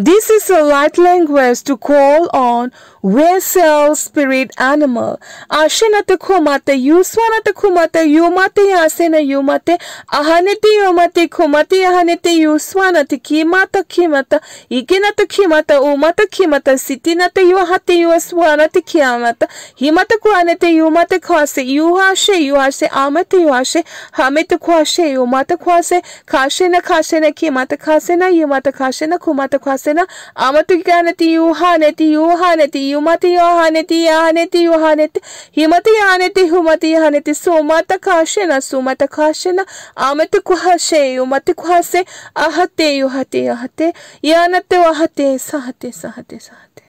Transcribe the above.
This is a light language to call on vessel spirit animal. Ashinate kumate, yuswanate kumate, yumate yasena yumate, ahanete yumate, kumate ahanete yuswanate, kimata kimata, ikinata kimata, umata kimata, sitinate yuhate yuswanate kiamata, himata kuanete yumate kwase, yuhashe yuhashe, amate yuhashe, hamete kwashe, yumata kwase, kashena kashena, kimata kasena, yumata kashena, kumata kwase, से ना आमतुक्या नती यूहा नती यूहा नती युमति योहानति याहनति युहानति हिमति यानति हुमति याहनति सोमत caution सुमत caution आमत कुहसे युमत कुहसे अहते युहते अहते यानते वहते सहते सहते सहते